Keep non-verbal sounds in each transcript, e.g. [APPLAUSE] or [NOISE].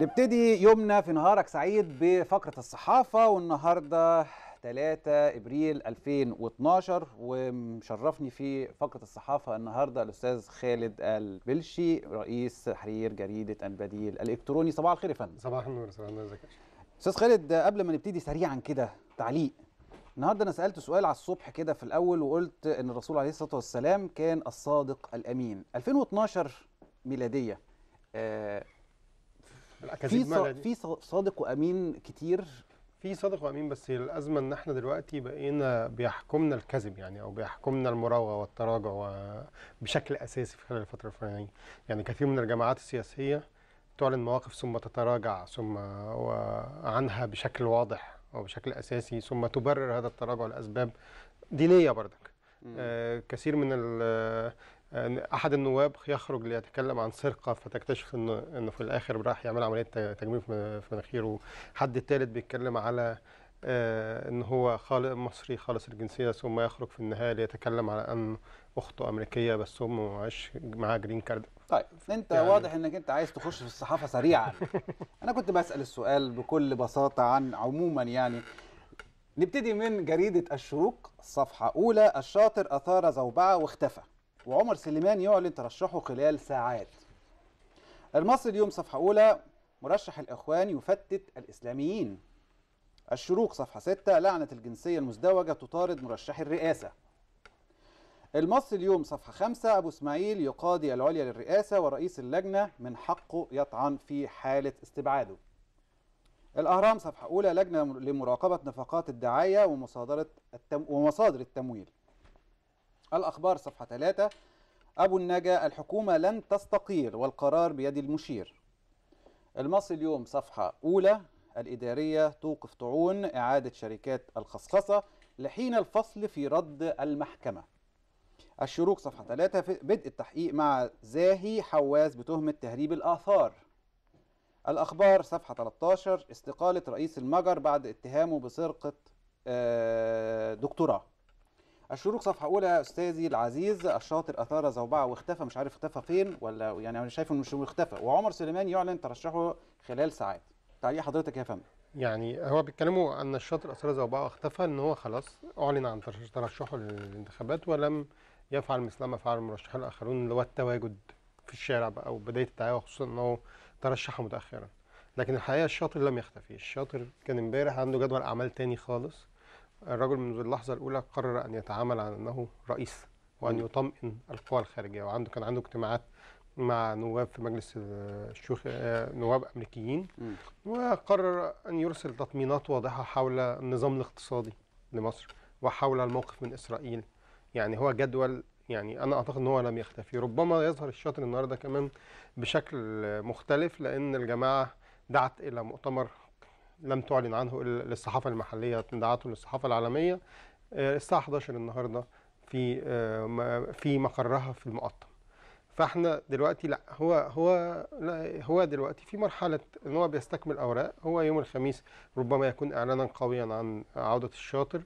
نبتدي يومنا في نهارك سعيد بفقرة الصحافة والنهاردة 3 ابريل 2012 ومشرفني في فقره الصحافه النهارده الاستاذ خالد البلشي رئيس تحرير جريده البديل الالكتروني صباح الخير يا فندم صباح النور صباح النور ازيك استاذ خالد قبل ما نبتدي سريعا كده تعليق النهارده انا سالت سؤال على الصبح كده في الاول وقلت ان الرسول عليه الصلاه والسلام كان الصادق الامين 2012 ميلاديه آه في في صادق وامين كتير في صادق وامين بس الازمه ان احنا دلوقتي بقينا بيحكمنا الكذب يعني او بيحكمنا المراوغه والتراجع بشكل اساسي في خلال الفتره الفلانيه يعني كثير من الجماعات السياسيه تعلن مواقف ثم تتراجع ثم عنها بشكل واضح او بشكل اساسي ثم تبرر هذا التراجع لاسباب دينيه برضك آه كثير من احد النواب يخرج ليتكلم عن سرقه فتكتشف انه انه في الاخر راح يعمل عمليه تجميل في مناخيره حد ثالث بيتكلم على آه، ان هو خالق مصري خالص الجنسيه ثم يخرج في النهايه ليتكلم على ان اخته امريكيه بس امه معاش معاها جرين كارد طيب انت يعني... واضح انك انت عايز تخش في الصحافه سريعا [LAUGHS] انا كنت بسال السؤال بكل بساطه عن عموما يعني نبتدي من جريده الشروق صفحه اولى الشاطر اثار زوبعه واختفى وعمر سليمان يعلن ترشحه خلال ساعات المصري اليوم صفحة أولى مرشح الإخوان يفتت الإسلاميين الشروق صفحة 6 لعنة الجنسية المزدوجة تطارد مرشح الرئاسة المصري اليوم صفحة 5 أبو إسماعيل يقاضي العليا للرئاسة ورئيس اللجنة من حقه يطعن في حالة استبعاده الأهرام صفحة أولى لجنة لمراقبة نفقات الدعاية ومصادرة التم... ومصادر التمويل الأخبار صفحة 3 أبو النجا الحكومة لن تستقيل والقرار بيد المشير المصري اليوم صفحة أولى الإدارية توقف طعون إعادة شركات الخصخصة لحين الفصل في رد المحكمة الشروق صفحة 3 بدء التحقيق مع زاهي حواس بتهمة تهريب الآثار الأخبار صفحة 13 استقالة رئيس المجر بعد اتهامه بسرقة آه، دكتوراه الشروق صفحه اولى استاذي العزيز الشاطر اثار زوبعه واختفى مش عارف اختفى فين ولا يعني انا شايف انه مش اختفى وعمر سليمان يعلن ترشحه خلال ساعات تعليق حضرتك يا فندم يعني هو بيتكلموا ان الشاطر اثار زوبعه اختفى ان هو خلاص اعلن عن ترشحه للانتخابات ولم يفعل مثل ما فعل المرشحين الاخرون اللي هو التواجد في الشارع بقى وبدايه التعاون خصوصا انه ترشح متاخرا لكن الحقيقه الشاطر لم يختفي الشاطر كان امبارح عنده جدول اعمال تاني خالص الرجل منذ اللحظة الأولى قرر أن يتعامل على أنه رئيس وأن يطمئن القوى الخارجية وعنده كان عنده اجتماعات مع نواب في مجلس الشيوخ آه، نواب أمريكيين وقرر أن يرسل تطمينات واضحة حول النظام الاقتصادي لمصر وحول الموقف من إسرائيل يعني هو جدول يعني انا اعتقد ان هو لم يختفي ربما يظهر الشاطر النهارده كمان بشكل مختلف لان الجماعه دعت الى مؤتمر لم تعلن عنه للصحافة المحلية دعته للصحافة العالمية آه، الساعة 11 النهاردة في آه، في مقرها في المقطم فاحنا دلوقتي لا هو هو لا هو دلوقتي في مرحله ان هو بيستكمل اوراق هو يوم الخميس ربما يكون اعلانا قويا عن عوده الشاطر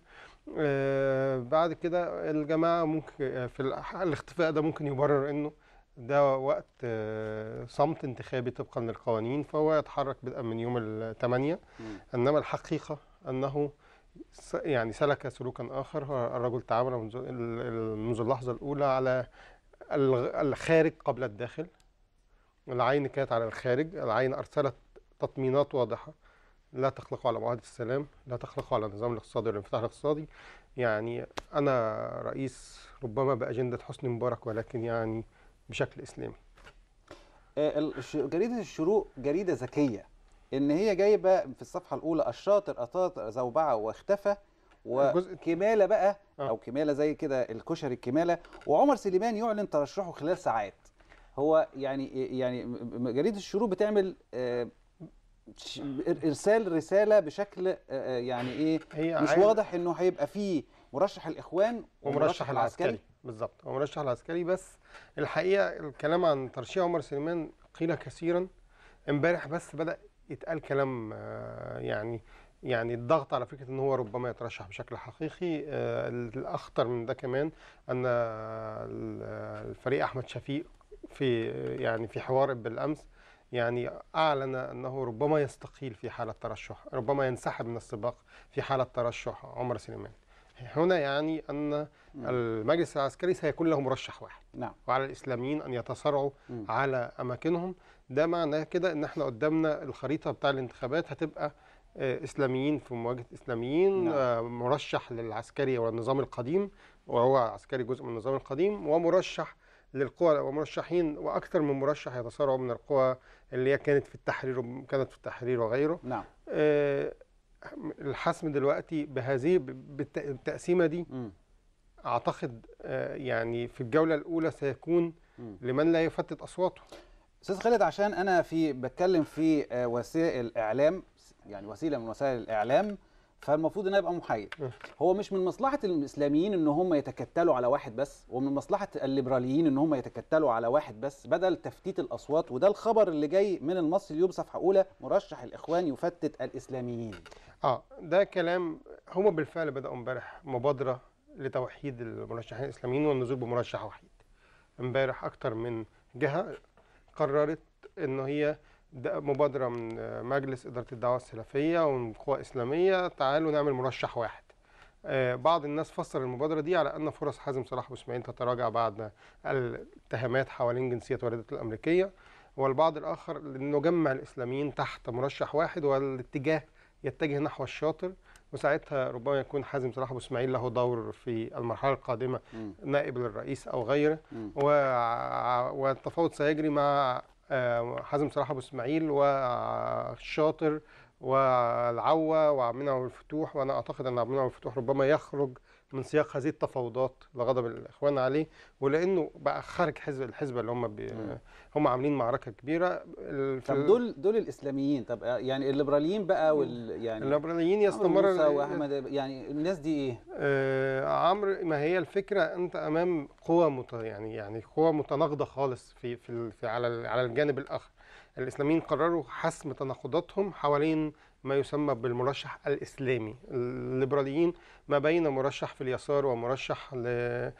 آه بعد كده الجماعه ممكن آه، في الاختفاء ده ممكن يبرر انه ده وقت آه، صمت انتخابي طبقا للقوانين فهو يتحرك بدءا من يوم الثمانية انما الحقيقه انه يعني سلك سلوكا اخر هو الرجل تعامل منذ اللحظه الاولى على الخارج قبل الداخل العين كانت على الخارج العين ارسلت تطمينات واضحه لا تخلقوا على معاهده السلام لا تخلقوا على النظام الاقتصادي والانفتاح الاقتصادي يعني انا رئيس ربما باجنده حسني مبارك ولكن يعني بشكل اسلامي آه، جريده الشروق جريده ذكيه ان هي جايبه في الصفحه الاولى الشاطر اطاط زوبعه واختفى وكماله بقى آه. او كماله زي كده الكشري الكماله وعمر سليمان يعلن ترشحه خلال ساعات هو يعني يعني جريده الشروق بتعمل آه، ارسال رساله بشكل يعني ايه مش واضح انه هيبقى فيه مرشح الاخوان ومرشح العسكري بالظبط هو مرشح العسكري بس الحقيقه الكلام عن ترشيح عمر سليمان قيل كثيرا امبارح بس بدا يتقال كلام آه، يعني يعني الضغط على فكره ان هو ربما يترشح بشكل حقيقي آه، الاخطر من ده كمان ان آه، الفريق احمد شفيق في يعني في حوار بالامس يعني اعلن انه ربما يستقيل في حاله ترشح ربما ينسحب من السباق في حاله ترشح عمر سليمان هنا يعني أن نعم. المجلس العسكري سيكون له مرشح واحد نعم. وعلى الإسلاميين أن يتصارعوا على أماكنهم ده معناه كده أن احنا قدامنا الخريطة بتاع الانتخابات هتبقى آه، اسلاميين في مواجهه اسلاميين نعم. آه، مرشح للعسكري والنظام القديم وهو عسكري جزء من النظام القديم ومرشح للقوى ومرشحين واكثر من مرشح يتصارعوا من القوى اللي هي كانت في التحرير كانت في التحرير وغيره نعم آه الحسم دلوقتي بهذه بالتقسيمه دي م. اعتقد آه، يعني في الجوله الاولى سيكون م. لمن لا يفتت اصواته استاذ خالد عشان انا في بتكلم في آه، وسائل اعلام يعني وسيله من وسائل الاعلام فالمفروض ان يبقى محايد هو مش من مصلحه الاسلاميين ان هم يتكتلوا على واحد بس ومن مصلحه الليبراليين ان هم يتكتلوا على واحد بس بدل تفتيت الاصوات وده الخبر اللي جاي من المصري اليوم صفحه اولى مرشح الاخوان يفتت الاسلاميين اه ده كلام هم بالفعل بداوا امبارح مبادره لتوحيد المرشحين الاسلاميين والنزول بمرشح وحيد امبارح اكتر من جهه قررت ان هي مبادرة من مجلس إدارة الدعوة السلفية ومن قوى إسلامية تعالوا نعمل مرشح واحد آه، بعض الناس فسر المبادرة دي على أن فرص حازم صلاح أبو إسماعيل تتراجع بعد الاتهامات حوالين جنسية والدته الأمريكية والبعض الآخر نجمع الإسلاميين تحت مرشح واحد والاتجاه يتجه نحو الشاطر وساعتها ربما يكون حازم صلاح ابو اسماعيل له دور في المرحله القادمه م. نائب للرئيس او غيره و... والتفاوض سيجري مع آه، حازم صلاح ابو اسماعيل والشاطر والعوه وعبد المنعم الفتوح وانا اعتقد ان عبد المنعم الفتوح ربما يخرج من سياق هذه التفاوضات لغضب الاخوان عليه ولانه بقى خارج حزب الحزبه اللي هم هم عاملين معركه كبيره طب دول دول الاسلاميين طب يعني الليبراليين بقى وال يعني الليبراليين يستمر واحمد يعني الناس دي ايه؟ آه عمرو ما هي الفكره انت امام قوى مت يعني يعني قوى متناقضه خالص في في, في على على الجانب الاخر الاسلاميين قرروا حسم تناقضاتهم حوالين ما يسمى بالمرشح الاسلامي الليبراليين ما بين مرشح في اليسار ومرشح ما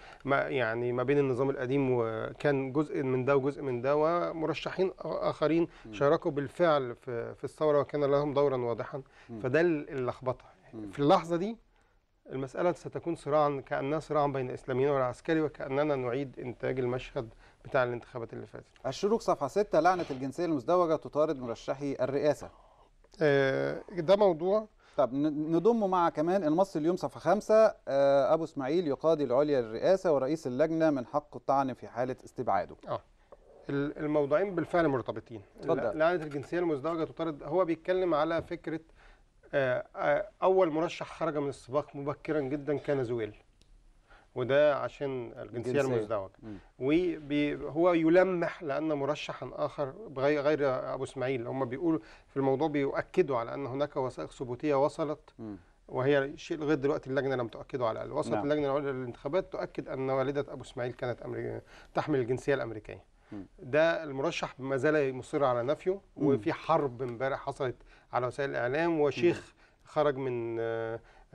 يعني ما بين النظام القديم وكان جزء من ده وجزء من ده ومرشحين اخرين شاركوا بالفعل في, في الثوره وكان لهم دورا واضحا فده اللخبطه في اللحظه دي المسألة ستكون صراعا كأنها صراعا بين الإسلاميين والعسكري وكأننا نعيد إنتاج المشهد بتاع الانتخابات اللي فاتت. الشروق صفحة 6 لعنة الجنسية المزدوجة تطارد مرشحي الرئاسة. آه، ده موضوع طب نضم مع كمان المصري اليوم صفحه خمسة آه، ابو اسماعيل يقاضي العليا للرئاسه ورئيس اللجنه من حق الطعن في حاله استبعاده اه الموضوعين بالفعل مرتبطين اتفضل لعنه الجنسيه المزدوجه تطرد هو بيتكلم على فكره آه، اول مرشح خرج من السباق مبكرا جدا كان زويل وده عشان الجنسيه المزدوجه وهو يلمح لان مرشحا اخر غير ابو اسماعيل هم بيقولوا في الموضوع بيؤكدوا على ان هناك وثائق ثبوتيه وصلت م. وهي شيء لغايه دلوقتي اللجنه لم تؤكده على الاقل وصلت نعم. اللجنه العليا للانتخابات تؤكد ان والده ابو اسماعيل كانت أمريكية تحمل الجنسيه الامريكيه م. ده المرشح ما زال مصر على نفيه وفي حرب امبارح حصلت على وسائل الاعلام وشيخ م. خرج من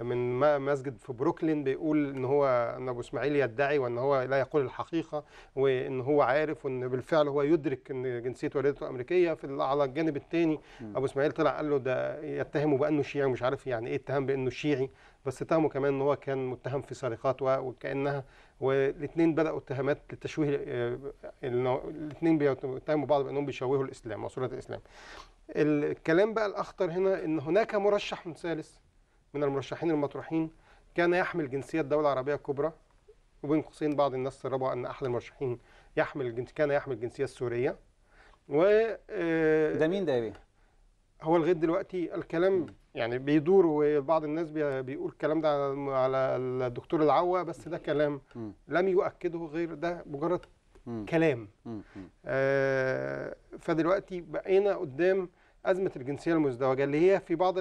من مسجد في بروكلين بيقول ان هو ان ابو اسماعيل يدعي وان هو لا يقول الحقيقه وان هو عارف وان بالفعل هو يدرك ان جنسيه والدته امريكيه في على الجانب الثاني ابو اسماعيل طلع قال له ده يتهمه بانه شيعي ومش عارف يعني ايه اتهم بانه شيعي بس اتهمه كمان ان هو كان متهم في سرقات وكانها والاثنين بداوا اتهامات للتشويه الاثنين آه، بيتهموا بعض بانهم بيشوهوا الاسلام وصوره الاسلام الكلام بقى الاخطر هنا ان هناك مرشح ثالث من المرشحين المطروحين كان يحمل جنسية الدولة العربية الكبرى وبين قوسين بعض الناس سربوا أن أحد المرشحين يحمل كان يحمل الجنسية السورية و آه، ده مين ده يا بيه؟ هو لغايه دلوقتي الكلام يعني بيدور وبعض الناس بيقول الكلام ده على الدكتور العوا بس ده كلام لم يؤكده غير ده مجرد كلام آه فدلوقتي بقينا قدام ازمه الجنسيه المزدوجه اللي هي في بعض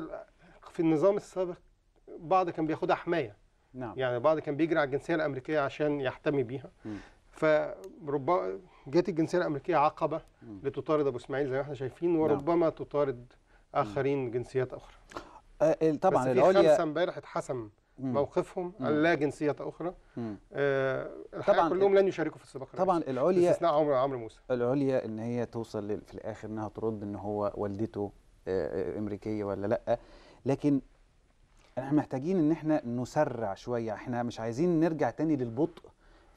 السابق في النظام السابق بعض كان بياخدها حمايه نعم يعني بعض كان بيجري على الجنسيه الامريكيه عشان يحتمي بيها م. فربما جت الجنسيه الامريكيه عقبه م. لتطارد ابو اسماعيل زي ما احنا شايفين نعم. وربما نعم. تطارد اخرين م. جنسيات اخرى آه طبعا بس في العليا خمسه امبارح اتحسم موقفهم مم. لا جنسية أخرى آه طبعا كلهم لن يشاركوا في السباق طبعا العليا استثناء عمرو عمرو موسى العليا إن هي توصل في الآخر إنها ترد إن هو والدته آه، آه، أمريكية ولا لأ لكن احنا محتاجين ان احنا نسرع شويه احنا مش عايزين نرجع تاني للبطء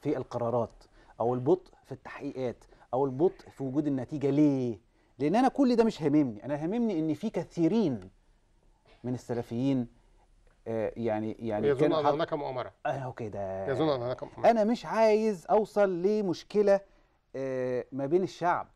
في القرارات او البطء في التحقيقات او البطء في وجود النتيجه ليه لان انا كل ده مش هاممني انا هاممني ان في كثيرين من السلفيين آه، يعني يعني يظن ان هناك مؤامره آه كده يظن ان هناك مؤامره انا مش عايز اوصل لمشكله آه، ما بين الشعب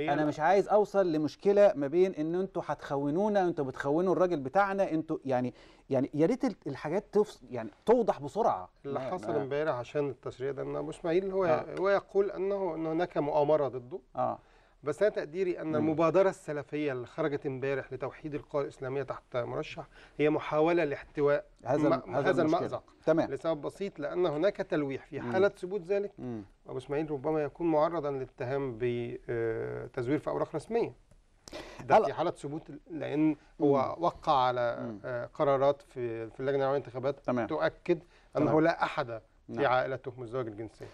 انا مش عايز اوصل لمشكله ما بين ان انتوا هتخونونا انتوا بتخونوا الراجل بتاعنا انتوا يعني يعني يا ريت الحاجات تفص يعني توضح بسرعه اللي حصل امبارح عشان التشريع ده ان ابو اسماعيل هو آه. هو يقول انه ان هناك مؤامره ضده آه. بس انا تقديري ان المبادره السلفيه اللي خرجت امبارح لتوحيد القوى الاسلاميه تحت مرشح هي محاوله لاحتواء هذا هذا المازق تمام لسبب بسيط لان هناك تلويح في حاله ثبوت ذلك مم. ابو اسماعيل ربما يكون معرضا للاتهام بتزوير آه، في اوراق رسميه ده في حاله ثبوت لان هو وقع على آه، قرارات في اللجنه العامه للانتخابات تؤكد انه لا احد في نعم. عائلته مزدوج الجنسيه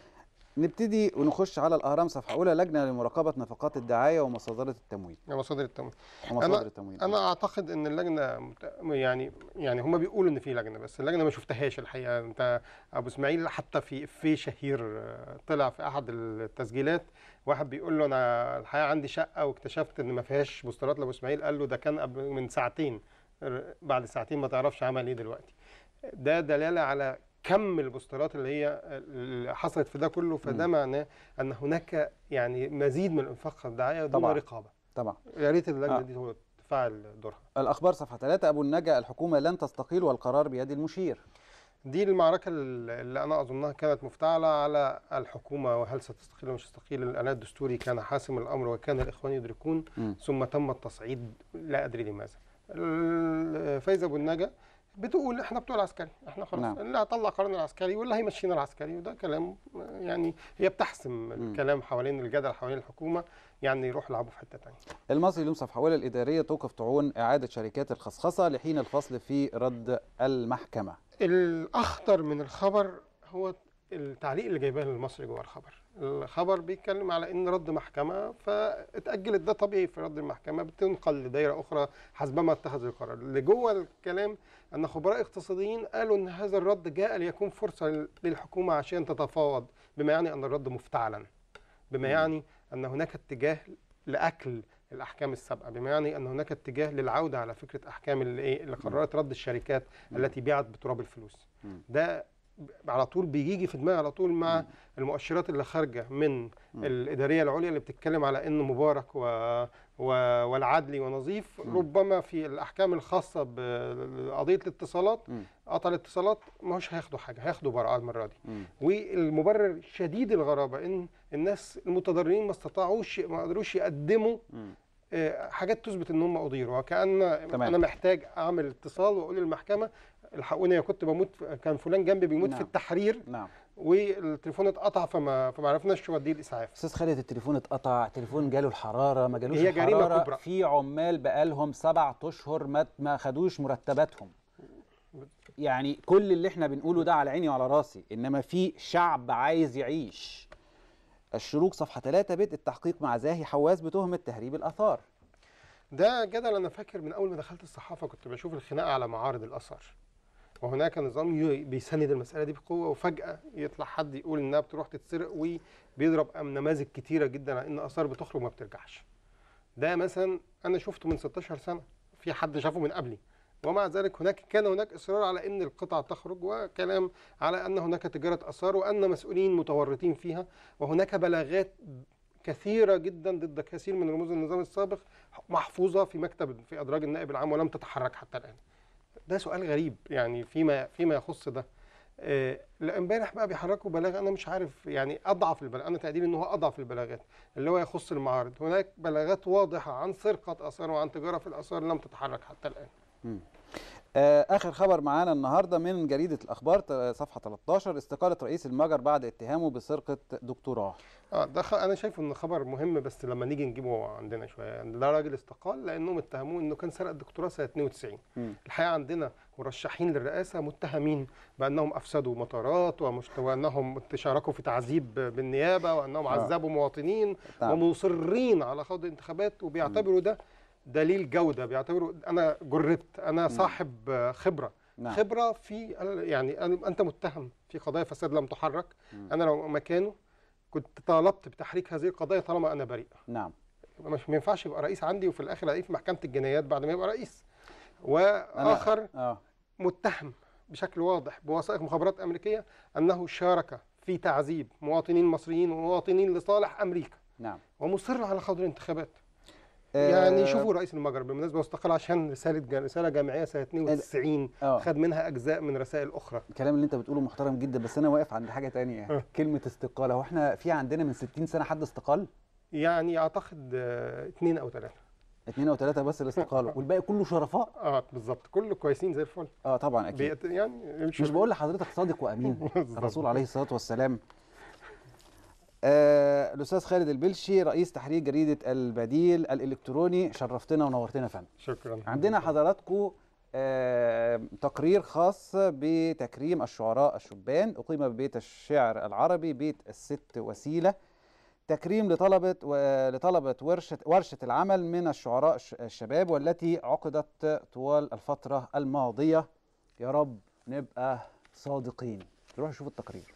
نبتدي ونخش على الاهرام صفحه اولى لجنه لمراقبه نفقات الدعايه ومصادر التمويل مصادر التمويل ومصادر التمويل انا اعتقد ان اللجنه يعني يعني هم بيقولوا ان في لجنه بس اللجنه ما شفتهاش الحقيقه انت ابو اسماعيل حتى في في شهير آه، طلع في احد التسجيلات واحد بيقول له انا الحقيقه عندي شقه واكتشفت ان ما فيهاش بوسترات لابو اسماعيل قال له ده كان من ساعتين بعد ساعتين ما تعرفش عمل ايه دلوقتي ده دلاله على كم البوسترات اللي هي اللي حصلت في ده كله فده معناه ان هناك يعني مزيد من الانفاق الدعايه دون طبعا. رقابه طبعا يا ريت اللجنه آه. دي تفعل دورها الاخبار صفحه 3 ابو النجا الحكومه لن تستقيل والقرار بيد المشير دي المعركة اللي أنا أظنها كانت مفتعلة على الحكومة وهل ستستقيل أو مش تستقيل الاناء الدستوري كان حاسم الأمر وكان الإخوان يدركون م. ثم تم التصعيد لا أدري لماذا فايز أبو النجا بتقول احنا بتوع العسكري احنا خلاص نعم. اللي هطلع قرارنا العسكري واللي هيمشينا العسكري وده كلام يعني هي بتحسم الكلام حوالين الجدل حوالين الحكومه يعني يروح يلعبوا في حته ثانيه. المصري لمصف حوالي الاداريه توقف طعون اعاده شركات الخصخصه لحين الفصل في رد المحكمه. الاخطر من الخبر هو التعليق اللي جايباه للمصري جوه الخبر الخبر بيتكلم على ان رد محكمه فاتاجلت ده طبيعي في رد المحكمه بتنقل لدائره اخرى حسبما اتخذ القرار اللي جوه الكلام ان خبراء اقتصاديين قالوا ان هذا الرد جاء ليكون فرصه للحكومه عشان تتفاوض بما يعني ان الرد مفتعلا بما يعني ان هناك اتجاه لاكل الاحكام السابقه بما يعني ان هناك اتجاه للعوده على فكره احكام اللي إيه، قررت رد الشركات التي بيعت بتراب الفلوس ده على طول بيجي في دماغي على طول مع م. المؤشرات اللي خارجه من م. الاداريه العليا اللي بتتكلم على ان مبارك و... و... والعدلي ونظيف م. ربما في الاحكام الخاصه بقضيه الاتصالات قطع الاتصالات مش هياخدوا حاجه هياخدوا براءه المره دي م. والمبرر شديد الغرابه ان الناس المتضررين ما استطاعوش ما قدروش يقدموا م. آه، حاجات تثبت ان هم اضيروا وكان انا محتاج اعمل اتصال واقول للمحكمه الحقوني كنت بموت كان فلان جنبي بيموت نعم. في التحرير نعم والتليفون اتقطع فما فما عرفناش نوديه دي الاسعاف استاذ خالد التليفون اتقطع تليفون جاله الحراره ما جالوش هي الحراره جريمة كبرى. في عمال بقالهم سبعة اشهر ما ما خدوش مرتباتهم يعني كل اللي احنا بنقوله ده على عيني وعلى راسي انما في شعب عايز يعيش الشروق صفحه 3 بيت التحقيق مع زاهي حواس بتهمه تهريب الاثار ده جدل انا فاكر من اول ما دخلت الصحافه كنت بشوف الخناقه على معارض الاثار وهناك نظام بيسند المساله دي بقوه وفجاه يطلع حد يقول انها بتروح تتسرق وبيضرب نماذج كتيره جدا على ان اثار بتخرج ما بترجعش ده مثلا انا شفته من 16 سنه في حد شافه من قبلي ومع ذلك هناك كان هناك اصرار على ان القطع تخرج وكلام على ان هناك تجاره اثار وان مسؤولين متورطين فيها وهناك بلاغات كثيره جدا ضد كثير من رموز النظام السابق محفوظه في مكتب في ادراج النائب العام ولم تتحرك حتى الان. ده سؤال غريب يعني فيما فيما يخص ده آه، امبارح بقى بيحركوا بلاغه انا مش عارف يعني اضعف البلاغ انا تقديري ان هو اضعف البلاغات اللي هو يخص المعارض هناك بلاغات واضحه عن سرقه اثار وعن تجاره في الاثار لم تتحرك حتى الان م. آه، اخر خبر معانا النهارده من جريده الاخبار صفحه 13 استقاله رئيس المجر بعد اتهامه بسرقه دكتوراه اه ده انا شايفه ان خبر مهم بس لما نيجي نجيبه عندنا شويه يعني ده راجل استقال لانهم اتهموه انه كان سرق الدكتوراه سنه 92 الحقيقه عندنا مرشحين للرئاسه متهمين بانهم افسدوا مطارات وانهم تشاركوا في تعذيب بالنيابه وانهم آه. عذبوا مواطنين نعم. ومصرين على خوض الانتخابات وبيعتبروا ده دليل جوده بيعتبروا انا جربت انا صاحب خبره نعم. خبره في يعني انت متهم في قضايا فساد لم تحرك مم. انا لو مكانه كنت طالبت بتحريك هذه القضايا طالما انا بريء نعم مش ما ينفعش يبقى رئيس عندي وفي الاخر الاقيه في محكمه الجنايات بعد ما يبقى رئيس واخر أنا... آه. متهم بشكل واضح بوثائق مخابرات امريكيه انه شارك في تعذيب مواطنين مصريين ومواطنين لصالح امريكا نعم ومصر على خوض الانتخابات يعني آه، شوفوا رئيس المجر بالمناسبه واستقال عشان رساله رساله جامعيه سنه 92 آه. خد منها اجزاء من رسائل اخرى الكلام اللي انت بتقوله محترم جدا بس انا واقف عند حاجه ثانيه أه. كلمه استقاله هو احنا في عندنا من 60 سنه حد استقال يعني اعتقد اثنين آه، او ثلاثه اثنين او ثلاثه بس الاستقاله [LAUGHS] والباقي كله شرفاء اه بالظبط كله كويسين زي الفل اه طبعا اكيد يعني مش بقول لحضرتك صادق وامين [LAUGHS] الرسول عليه الصلاه والسلام آه، الاستاذ خالد البلشي رئيس تحرير جريده البديل الالكتروني شرفتنا ونورتنا فندم شكرا عندنا حضراتكم آه، تقرير خاص بتكريم الشعراء الشبان اقيم ببيت الشعر العربي بيت الست وسيله تكريم لطلبة لطلبة ورشة ورشة العمل من الشعراء الشباب والتي عقدت طوال الفترة الماضية يا رب نبقى صادقين روحوا شوفوا التقرير